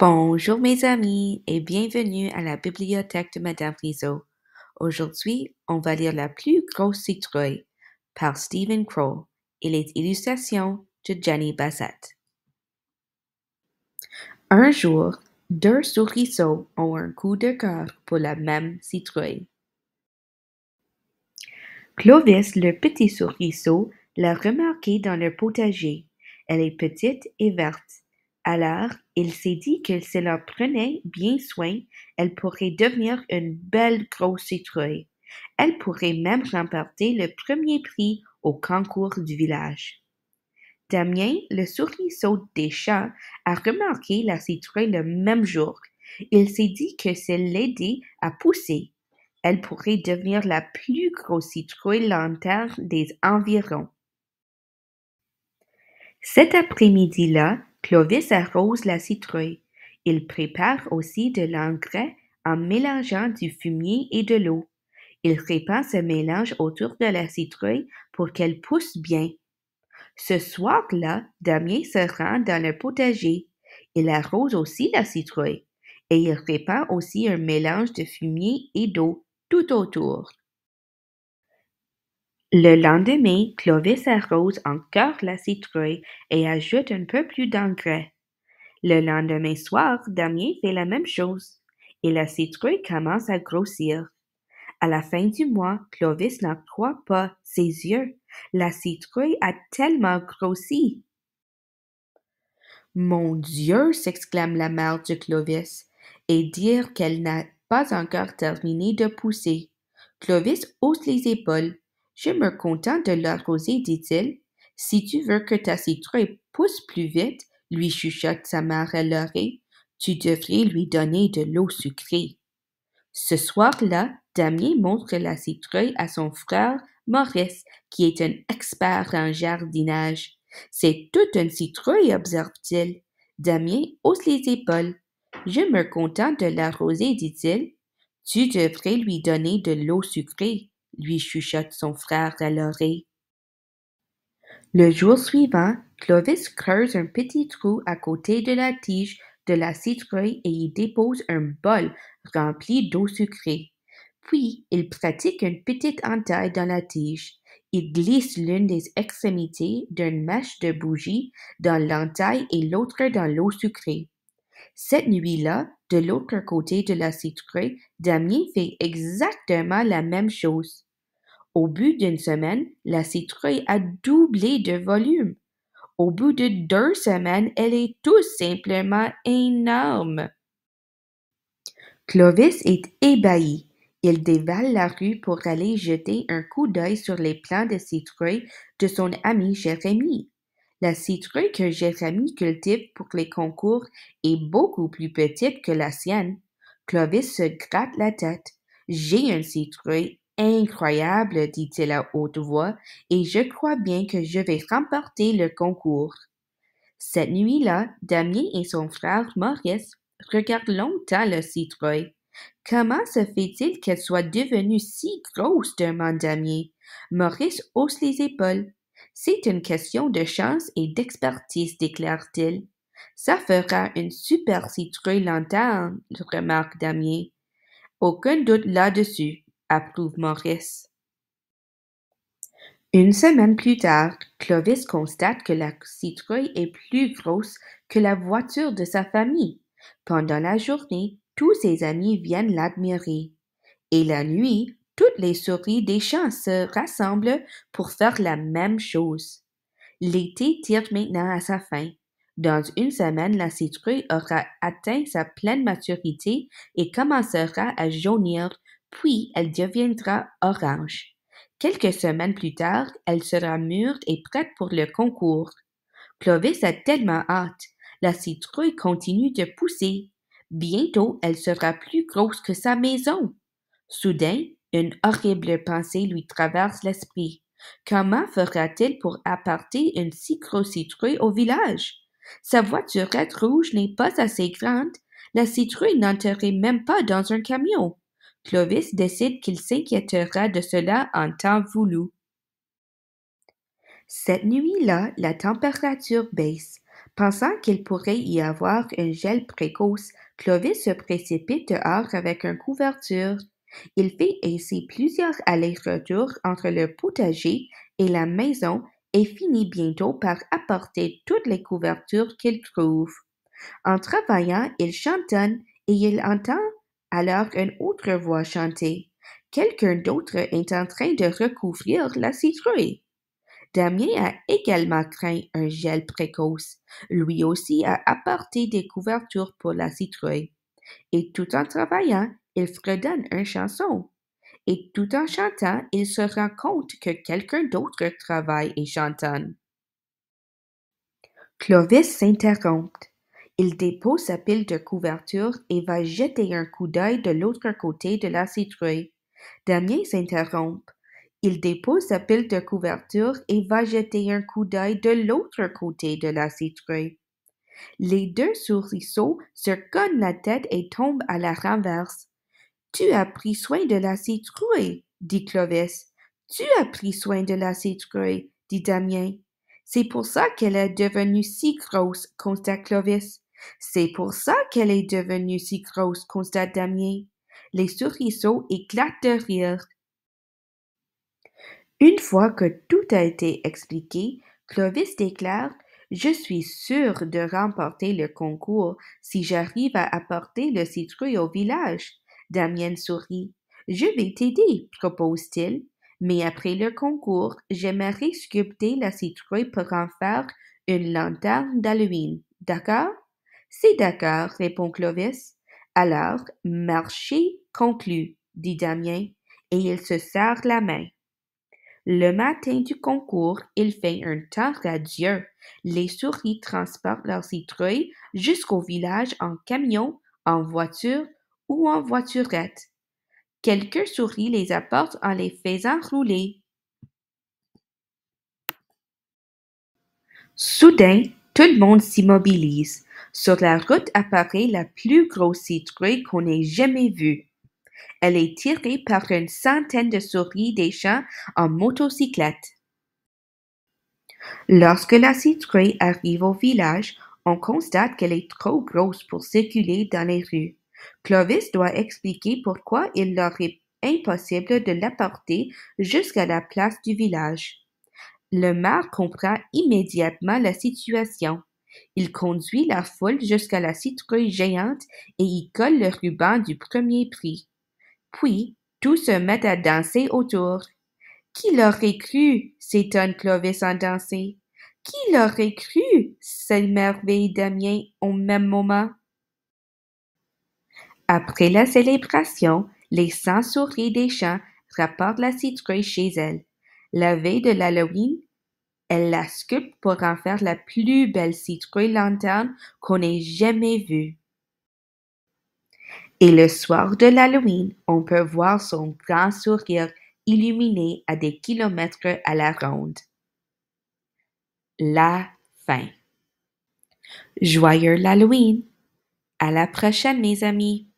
Bonjour mes amis et bienvenue à la bibliothèque de Madame Rizzo. Aujourd'hui, on va lire La plus grosse citrouille par Stephen Crow et les illustrations de Jenny Bassett. Un jour, deux souriceaux ont un coup de cœur pour la même citrouille. Clovis, le petit souriceau, l'a remarqué dans le potager. Elle est petite et verte alors, il s'est dit que si en prenait bien soin, elle pourrait devenir une belle grosse citrouille. Elle pourrait même remporter le premier prix au concours du village. Damien, le souriceau des chats, a remarqué la citrouille le même jour. Il s'est dit que c'est l'aidait à pousser, elle pourrait devenir la plus grosse citrouille lanterne des environs. Cet après-midi-là, Clovis arrose la citrouille. Il prépare aussi de l'engrais en mélangeant du fumier et de l'eau. Il répand ce mélange autour de la citrouille pour qu'elle pousse bien. Ce soir-là, Damien se rend dans le potager. Il arrose aussi la citrouille et il répand aussi un mélange de fumier et d'eau tout autour. Le lendemain, Clovis arrose encore la citrouille et ajoute un peu plus d'engrais. Le lendemain soir, Damien fait la même chose, et la citrouille commence à grossir. À la fin du mois, Clovis n'en croit pas ses yeux. La citrouille a tellement grossi. Mon Dieu, s'exclame la mère de Clovis, et dire qu'elle n'a pas encore terminé de pousser. Clovis hausse les épaules. Je me contente de l'arroser, dit-il. Si tu veux que ta citrouille pousse plus vite, lui chuchote sa mère à l'oreille, tu devrais lui donner de l'eau sucrée. Ce soir-là, Damien montre la citrouille à son frère Maurice, qui est un expert en jardinage. C'est toute une citrouille, observe-t-il. Damien hausse les épaules. Je me contente de l'arroser, dit-il. Tu devrais lui donner de l'eau sucrée lui chuchote son frère à l'oreille. Le jour suivant, Clovis creuse un petit trou à côté de la tige de la citrouille et y dépose un bol rempli d'eau sucrée. Puis, il pratique une petite entaille dans la tige. Il glisse l'une des extrémités d'une mèche de bougie dans l'entaille et l'autre dans l'eau sucrée. Cette nuit-là, de l'autre côté de la citrouille, Damien fait exactement la même chose. Au bout d'une semaine, la citrouille a doublé de volume. Au bout de deux semaines, elle est tout simplement énorme. Clovis est ébahi. Il dévale la rue pour aller jeter un coup d'œil sur les plants de citrouille de son ami Jérémy. La citrouille que Jérémy cultive pour les concours est beaucoup plus petite que la sienne. Clovis se gratte la tête. J'ai un citrouille Incroyable, dit-il à haute voix, et je crois bien que je vais remporter le concours. Cette nuit-là, Damien et son frère Maurice regardent longtemps le citrouille. Comment se fait-il qu'elle soit devenue si grosse demande Damien. Maurice hausse les épaules. C'est une question de chance et d'expertise, déclare-t-il. Ça fera une super citrouille longtemps, remarque Damien. Aucun doute là-dessus approuve Maurice. Une semaine plus tard, Clovis constate que la citrouille est plus grosse que la voiture de sa famille. Pendant la journée, tous ses amis viennent l'admirer. Et la nuit, toutes les souris des champs se rassemblent pour faire la même chose. L'été tire maintenant à sa fin. Dans une semaine, la citrouille aura atteint sa pleine maturité et commencera à jaunir puis elle deviendra orange. Quelques semaines plus tard, elle sera mûre et prête pour le concours. Clovis a tellement hâte. La citrouille continue de pousser. Bientôt, elle sera plus grosse que sa maison. Soudain, une horrible pensée lui traverse l'esprit. Comment fera-t-il pour apporter une si grosse citrouille au village? Sa voiturette rouge n'est pas assez grande. La citrouille n'entrerait même pas dans un camion. Clovis décide qu'il s'inquiétera de cela en temps voulu. Cette nuit-là, la température baisse. Pensant qu'il pourrait y avoir un gel précoce, Clovis se précipite dehors avec une couverture. Il fait ainsi plusieurs allers-retours entre le potager et la maison et finit bientôt par apporter toutes les couvertures qu'il trouve. En travaillant, il chantonne et il entend alors qu'une autre voix chantait. Quelqu'un d'autre est en train de recouvrir la citrouille. Damien a également craint un gel précoce. Lui aussi a apporté des couvertures pour la citrouille. Et tout en travaillant, il fredonne une chanson. Et tout en chantant, il se rend compte que quelqu'un d'autre travaille et chantonne. Clovis s'interrompt. Il dépose sa pile de couverture et va jeter un coup d'œil de l'autre côté de la citrouille. Damien s'interrompt. Il dépose sa pile de couverture et va jeter un coup d'œil de l'autre côté de la citrouille. Les deux souriceaux se cognent la tête et tombent à la renverse. Tu as pris soin de la citrouille, dit Clovis. Tu as pris soin de la citrouille, dit Damien. C'est pour ça qu'elle est devenue si grosse, constate Clovis. C'est pour ça qu'elle est devenue si grosse, constate Damien. » Les souriceaux éclatent de rire. Une fois que tout a été expliqué, Clovis déclare Je suis sûr de remporter le concours si j'arrive à apporter le citrouille au village. Damien sourit. Je vais t'aider, propose-t-il. Mais après le concours, j'aimerais sculpter la citrouille pour en faire une lanterne d'Halloween. D'accord? C'est d'accord, répond Clovis. Alors, marché conclu, dit Damien, et il se serre la main. Le matin du concours, il fait un temps radieux. Les souris transportent leurs citrouilles jusqu'au village en camion, en voiture ou en voiturette. Quelques souris les apportent en les faisant rouler. Soudain, tout le monde s'immobilise. Sur la route apparaît la plus grosse citrouille qu'on ait jamais vue. Elle est tirée par une centaine de souris des champs en motocyclette. Lorsque la citrouille arrive au village, on constate qu'elle est trop grosse pour circuler dans les rues. Clovis doit expliquer pourquoi il leur est impossible de l'apporter jusqu'à la place du village. Le maire comprend immédiatement la situation. Il conduit la foule jusqu'à la citrouille géante et y colle le ruban du premier prix. Puis, tous se mettent à danser autour. Qui l'aurait cru? s'étonne Clovis en dansant. Qui l'aurait cru? s'émerveille Damien au même moment. Après la célébration, les cent souris des champs rapportent la citrouille chez elle. La veille de l'Halloween, elle la sculpte pour en faire la plus belle citrouille lanterne qu'on ait jamais vue. Et le soir de l'Halloween, on peut voir son grand sourire illuminé à des kilomètres à la ronde. La fin. Joyeux l'Halloween! À la prochaine, mes amis!